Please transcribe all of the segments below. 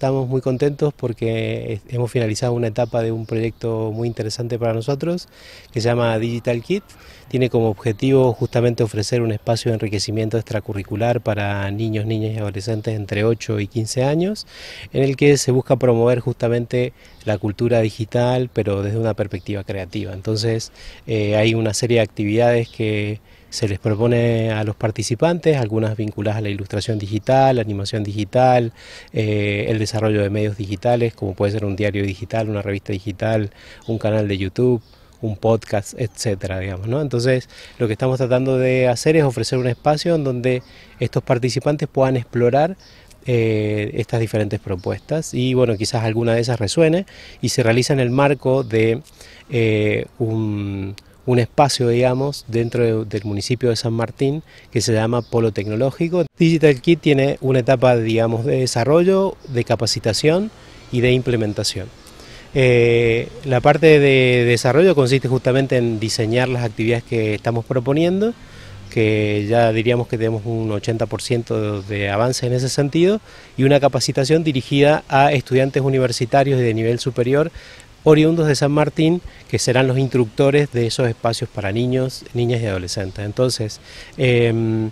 Estamos muy contentos porque hemos finalizado una etapa de un proyecto muy interesante para nosotros que se llama Digital Kit. Tiene como objetivo justamente ofrecer un espacio de enriquecimiento extracurricular para niños, niñas y adolescentes entre 8 y 15 años, en el que se busca promover justamente la cultura digital, pero desde una perspectiva creativa. Entonces eh, hay una serie de actividades que se les propone a los participantes, algunas vinculadas a la ilustración digital, la animación digital, eh, el desarrollo de medios digitales, como puede ser un diario digital, una revista digital, un canal de YouTube un podcast, etcétera, digamos, ¿no? Entonces, lo que estamos tratando de hacer es ofrecer un espacio en donde estos participantes puedan explorar eh, estas diferentes propuestas y, bueno, quizás alguna de esas resuene y se realiza en el marco de eh, un un espacio, digamos, dentro del municipio de San Martín que se llama Polo Tecnológico. Digital Kit tiene una etapa, digamos, de desarrollo, de capacitación y de implementación. Eh, la parte de desarrollo consiste justamente en diseñar las actividades que estamos proponiendo, que ya diríamos que tenemos un 80% de, avance en ese sentido, y una capacitación dirigida a estudiantes universitarios de nivel superior oriundos de San Martín, que serán los instructores de esos espacios para niños, niñas y adolescentes. Entonces, em,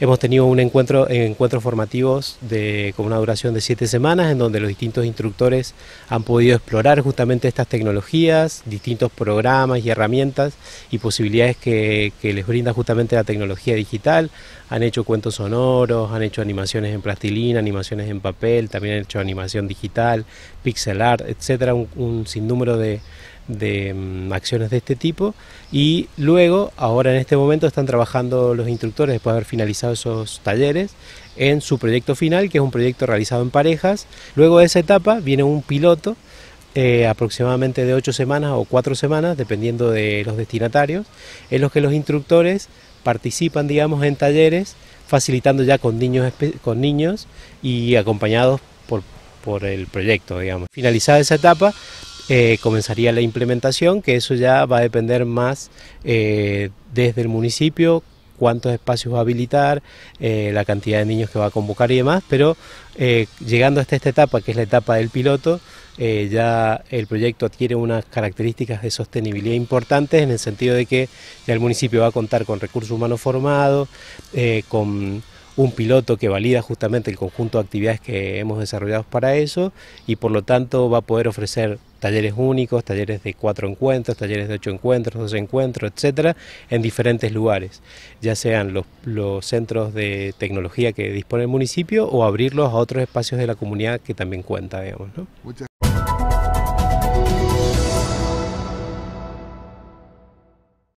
Hemos tenido un encuentro, eh, encuentros formativos de, con una duración de siete semanas en donde los distintos instructores han podido explorar justamente estas tecnologías, distintos programas y herramientas y posibilidades que, les brinda justamente la tecnología digital. Han hecho cuentos sonoros, han hecho animaciones en plastilina, animaciones en papel, también han hecho animación digital, pixel art, etcétera, un sinnúmero de de mm, acciones de este tipo y luego, ahora en este momento, están trabajando los instructores, después de haber finalizado esos talleres, en su proyecto final, que es un proyecto realizado en parejas. Luego de esa etapa viene un piloto eh, aproximadamente de ocho semanas o cuatro semanas, dependiendo de los destinatarios, en los que los instructores participan, digamos, en talleres, facilitando ya con niños, con niños y acompañados por, por el proyecto, digamos. Finalizada esa etapa, eh, comenzaría la implementación, que eso ya va a depender más eh, desde el municipio, cuántos espacios va a habilitar, eh, la cantidad de niños que va a convocar y demás, pero llegando hasta esta etapa, que es la etapa del piloto, ya el proyecto adquiere unas características de sostenibilidad importantes en el sentido de que ya el municipio va a contar con recursos humanos formados, con un piloto que valida justamente el conjunto de actividades que hemos desarrollado para eso y por lo tanto va a poder ofrecer talleres únicos, talleres de cuatro encuentros, talleres de ocho encuentros, dos encuentros, etcétera, en diferentes lugares, ya sean los, los centros de tecnología que dispone el municipio o abrirlos a otros espacios de la comunidad que también cuenta, digamos. ¿no?